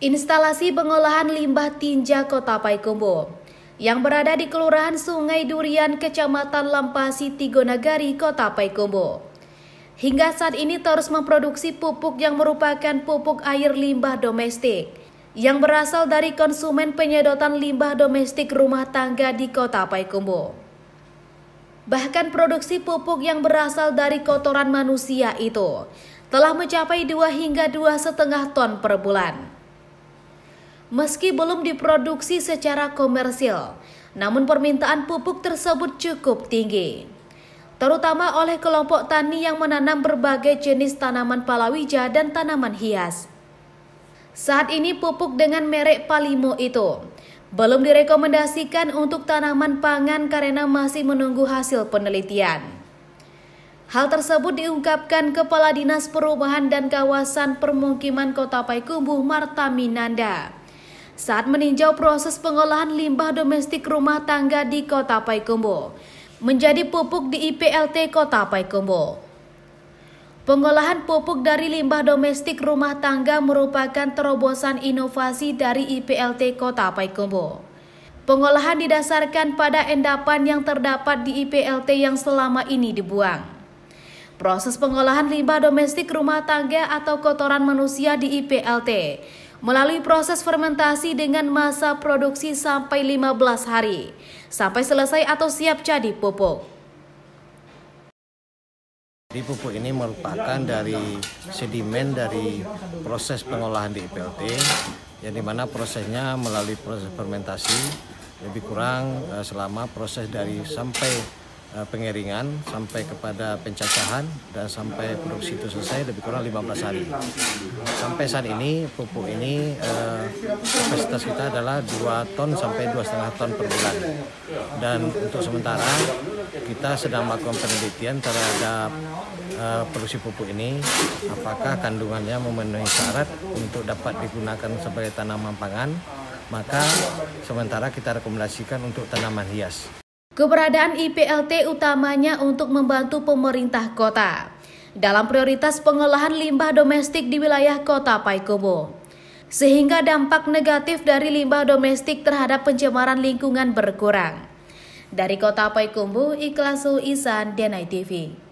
Instalasi pengolahan limbah tinja Kota Paikumbu, yang berada di Kelurahan Sungai Durian, Kecamatan Lampasi, Tigonagari, Kota Paikumbu, Hingga saat ini terus memproduksi pupuk yang merupakan pupuk air limbah domestik yang berasal dari konsumen penyedotan limbah domestik rumah tangga di Kota Paikumbu. Bahkan produksi pupuk yang berasal dari kotoran manusia itu telah mencapai 2 hingga 2,5 ton per bulan meski belum diproduksi secara komersil. Namun permintaan pupuk tersebut cukup tinggi. Terutama oleh kelompok tani yang menanam berbagai jenis tanaman palawija dan tanaman hias. Saat ini pupuk dengan merek Palimo itu belum direkomendasikan untuk tanaman pangan karena masih menunggu hasil penelitian. Hal tersebut diungkapkan Kepala Dinas Perubahan dan Kawasan Permukiman Kota Paikumbuh Marta Minanda saat meninjau proses pengolahan limbah domestik rumah tangga di Kota Payakumbuh menjadi pupuk di IPLT Kota Payakumbuh. Pengolahan pupuk dari limbah domestik rumah tangga merupakan terobosan inovasi dari IPLT Kota Payakumbuh. Pengolahan didasarkan pada endapan yang terdapat di IPLT yang selama ini dibuang. Proses pengolahan limbah domestik rumah tangga atau kotoran manusia di IPLT melalui proses fermentasi dengan masa produksi sampai 15 hari, sampai selesai atau siap jadi pupuk. Di pupuk ini merupakan dari sedimen dari proses pengolahan di IPLT, yang dimana prosesnya melalui proses fermentasi lebih kurang eh, selama proses dari sampai Eh, pengeringan sampai kepada pencacahan dan sampai produksi itu selesai lebih kurang 15 hari. Sampai saat ini pupuk ini eh, kapasitas kita adalah 2 ton sampai 2,5 ton per bulan. Dan untuk sementara kita sedang melakukan penelitian terhadap eh, produksi pupuk ini apakah kandungannya memenuhi syarat untuk dapat digunakan sebagai tanaman pangan maka sementara kita rekomendasikan untuk tanaman hias. Keberadaan IPLT utamanya untuk membantu pemerintah kota dalam prioritas pengolahan limbah domestik di wilayah kota Paikubo. Sehingga dampak negatif dari limbah domestik terhadap pencemaran lingkungan berkurang. Dari kota Paikubo, Ikhlasul Isan, Denai TV.